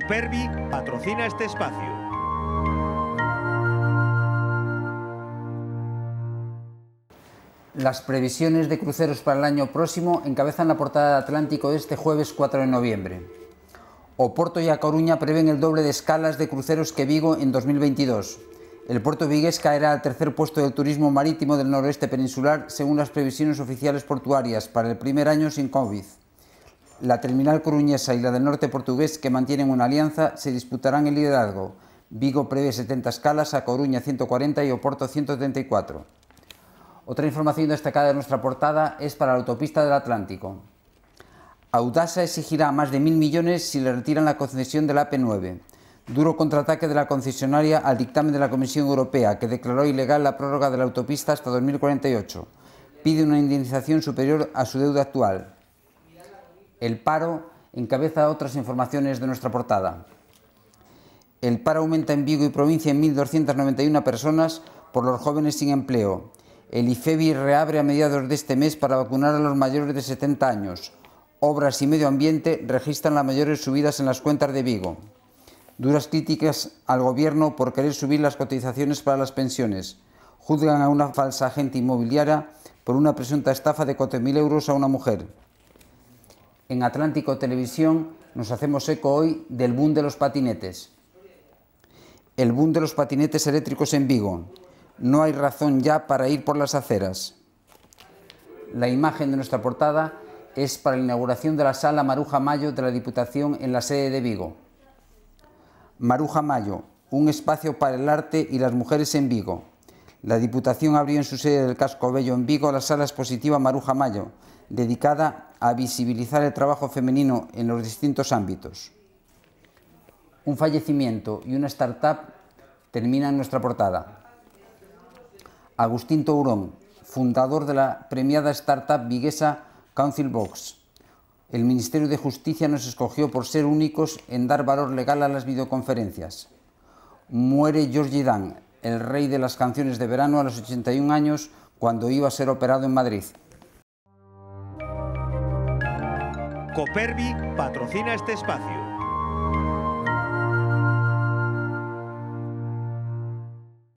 Copervi patrocina este espacio. Las previsiones de cruceros para el año próximo encabezan la portada de Atlántico este jueves 4 de noviembre. Oporto y A Coruña prevén el doble de escalas de cruceros que Vigo en 2022. El puerto vigués caerá al tercer puesto del turismo marítimo del noroeste peninsular según las previsiones oficiales portuarias para el primer año sin COVID la terminal coruñesa y la del norte portugués, que mantienen una alianza, se disputarán el liderazgo. Vigo prevé 70 escalas, a Coruña 140 y Oporto 134. Otra información destacada de nuestra portada es para la autopista del Atlántico. Audasa exigirá más de mil millones si le retiran la concesión de la AP9. Duro contraataque de la concesionaria al dictamen de la Comisión Europea, que declaró ilegal la prórroga de la autopista hasta 2048. Pide una indemnización superior a su deuda actual. El paro encabeza otras informaciones de nuestra portada. El paro aumenta en Vigo y provincia en 1.291 personas por los jóvenes sin empleo. El IFEBI reabre a mediados de este mes para vacunar a los mayores de 70 años. Obras y medio ambiente registran las mayores subidas en las cuentas de Vigo. Duras críticas al Gobierno por querer subir las cotizaciones para las pensiones. Juzgan a una falsa agente inmobiliaria por una presunta estafa de 4.000 euros a una mujer en Atlántico Televisión nos hacemos eco hoy del boom de los patinetes. El boom de los patinetes eléctricos en Vigo. No hay razón ya para ir por las aceras. La imagen de nuestra portada es para la inauguración de la sala Maruja Mayo de la Diputación en la sede de Vigo. Maruja Mayo, un espacio para el arte y las mujeres en Vigo. La Diputación abrió en su sede del Casco Bello en Vigo la sala expositiva Maruja Mayo, dedicada a visibilizar el trabajo femenino en los distintos ámbitos. Un fallecimiento y una startup terminan nuestra portada. Agustín Tourón, fundador de la premiada startup viguesa Council Box. El Ministerio de Justicia nos escogió por ser únicos en dar valor legal a las videoconferencias. Muere Georgie Dan, el rey de las canciones de verano a los 81 años cuando iba a ser operado en Madrid. Copervi patrocina este espacio.